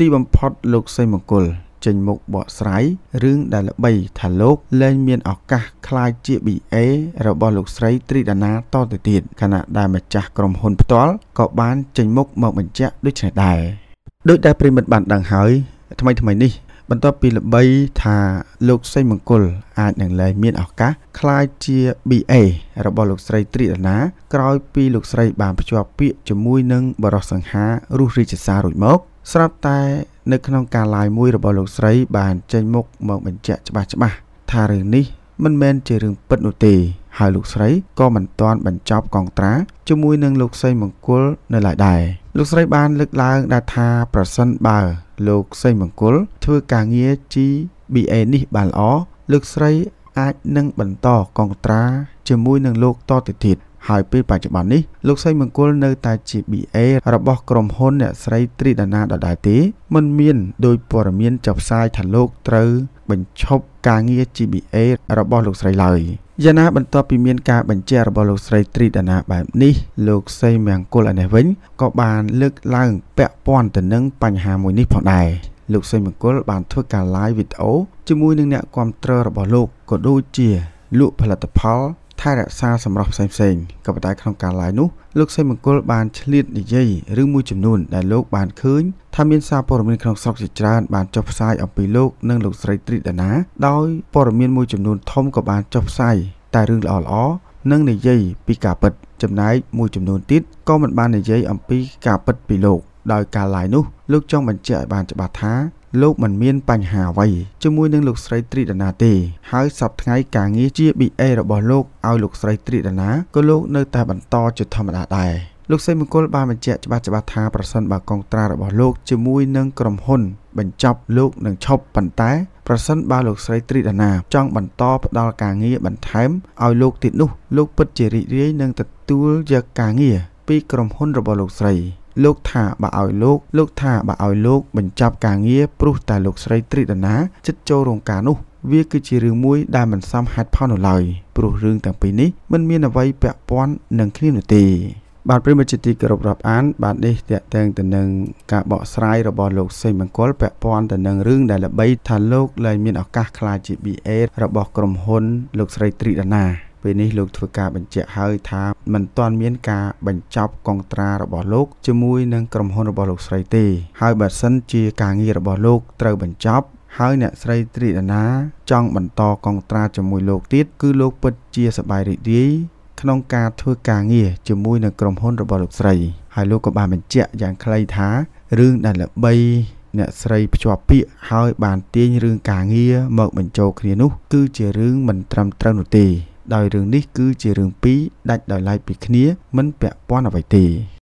ទីបំផុតលោកសីមង្គល ចេញមុខបកស្រាយរឿងដែលល្បីថាលោកលែងមានឱកាសក្លាយជា BA របស់លោកស្រីត្រីដាណាតទៅទៀតខណៈដែលម្ចាស់ក្រុមហ៊ុនផ្ទាល់ក៏បានចេញមុខមកបញ្ជាក់ដូចនេះដែរដោយដែលប្រិមិត្តបានដឹងហើយ ថ្មីថ្មីនេះបន្ទាប់ពីល្បីថាលោកសេមង្គលអាចនឹងលែងមានឱកាសក្លាយជា BA របស់លោកស្រីត្រីដាណា ក្រោយពីលោកស្រី បានភ្ជាប់ពាក្យជាមួយនឹងបរិសង្ហារុះរាជសាររួចមកស្រាប់តែនៅក្នុងការឡាយមួយរបស់លោកស្រីបានចេញមុខមកបញ្ជាក់ច្បាស់ច្បាស់ថារឿងនេះ មិនមែនជារឿងពិតនោះទេហើយលោកស្រីក៏មិនទាន់បញ្ចប់កងត្រាជាមួយនឹងលោកសីមង្គលនៅឡើយដែរលោកស្រីបានលើកឡើងដែរថាប្រសិនបើលោកសីមង្គលធ្វើការងារ GBA នេះបានល្អលោកស្រីអាចនឹងបន្តកងត្រាជាមួយនឹងលោកតទៅទៀតហើយពេលបច្ចុប្បន្ននេះលោកសីមង្គលនៅតែជា BA របស់ក្រុមហ៊ុនអ្នកស្រីត្រីដាណាដដែលទេ មិនមានដោយព័ត៌មានចុះផ្សាយថាលោកត្រូវបញ្ឈប់ការងារ GBA របស់លោកស្រីឡើយយ៉ាងណាបន្ទាប់ពីមានការបញ្ជារបស់លោកស្រីត្រីដាណា បែបនេះ លោកសេមង្គលឯនេះវិញក៏បានលើកឡើងពាក់ព័ន្ធទៅនឹងបញ្ហាមួយនេះផងដែរលោកសេមង្គលបានធ្វើការ live វីដេអូជាមួយនឹងអ្នកគាំទ្ររបស់លោកក៏ដូចជាលក់ផលិតផលថែរក្សាសម្រស់ផ្សេងៗក៏ប៉ុន្តែក្នុងការ live នោះលោកសីមង្គលបានឆ្លៀតនិយាយរឿងមួយចំនួនដែលលោកបានឃើញថាមានសារព័ត៌មានក្នុងស្រុកជាច្រើនបានចុះផ្សាយអំពីលោកនិងលោកស្រីត្រីដាណា ដោយព័ត៌មានមួយចំនួនធំក៏បានចុះផ្សាយតែរឿងល្អៗនិង និយាយពីការពិតចំណែកមួយចំនួនទៀតក៏មិនបាននិយាយអំពីការពិតពីលោកដោយការ live នោះលោកចង់បញ្ជាក់ឲ្យបានច្បាស់ថាលោកមិនមានបញ្ហាអ្វីជាមួយនឹងលោកស្រីត្រីដណាទេហើយសប្តាហ៍ថ្ងៃការងារជា BA របស់លោកឲ្យលោកស្រីត្រីដណាក៏លោកនៅតែបន្តជាធម្មតាដែរលោកសីមង្គលបានបញ្ជាក់ច្បាស់ច្បាស់ថាប្រសិនបើកងត្រារបស់លោកជាមួយនឹងក្រុមហ៊ុន បញ្ចប់លោកនឹងឈប់ប៉ុន្តែ ប្រសិនបើលោកស្រីត្រីដាណា ចង់បន្តផ្ដល់ការងារបន្ថែមឲ្យលោកទៀតនោះ លោកពិតជារីករាយនឹងទទួលយកការងារពីក្រុមហ៊ុនរបស់លោកស្រីលោកថាបើឲ្យលោក លោកថាបើឲ្យលោកបញ្ចប់ការងារព្រោះតែលោកស្រីត្រីដណាចិត្តចូលរោងការនោះ វាគឺជារឿងមួយដែលមិនសមហេតុផលនោះឡើយព្រោះរឿងទាំងពីរនេះមិនមានអ្វីពាក់ព័ន្ធនឹងគ្នានោះទេ បាទប្រិមត្តជាទីគោរពរាប់អាន បាទនេះតកតងទៅនឹងការបកស្រាយរបស់លោកសេងមង្គល ពាក់ព័ន្ធទៅនឹងរឿងដែលល្បី ថាលោកលែងមានឱកាសក្លាយជា BA របស់ក្រុមហ៊ុនលោកស្រីត្រីដណាពេលនេះលោកធ្វើការបញ្ជាក់ហើយថាមិនទាន់មានការបញ្ចប់កងត្រារបស់លោកជាមួយនឹងក្រុមហ៊ុនរបស់លោកស្រីទេហើយបើសិនជាការងាររបស់លោកត្រូវបញ្ចប់ហើយអ្នកស្រីត្រីដណា ចង់បន្តកងត្រាជាមួយលោកទៀតគឺលោកពិតជាសប្បាយរីករាយក្នុងការធ្វើការងារជាមួយនឹងក្រុមហ៊ុនរបស់លោកស្រី ហើយលោកក៏បានបញ្ជាក់យ៉ាងខ្លីថារឿងដែលល្បីអ្នកស្រីភ្ជាប់ពាក្យហើយបានទាញរឿងការងារមកបញ្ចូលគ្នានោះគឺជារឿងមិនត្រឹមត្រូវនោះទេដោយរឿងនេះគឺជារឿងពីរដាច់ដោយឡែកពីគ្នាមិនពាក់ព័ន្ធអ្វីទេ។